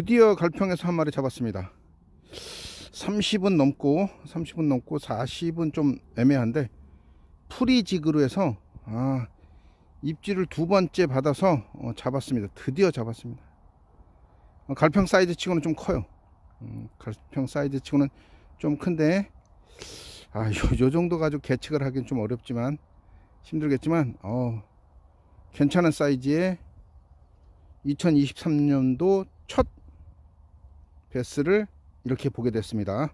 드디어 갈평에서 한 마리 잡았습니다 30은 넘고 30은 넘고 40은 좀 애매한데 프리지그로 해서 아 입질을 두 번째 받아서 어, 잡았습니다 드디어 잡았습니다 어, 갈평 사이즈 치고는 좀 커요 음, 갈평 사이즈 치고는 좀 큰데 아, 요, 요 정도 가지고 계측을 하긴 좀 어렵지만 힘들겠지만 어, 괜찮은 사이즈의 2023년도 첫 배스를 이렇게 보게 됐습니다.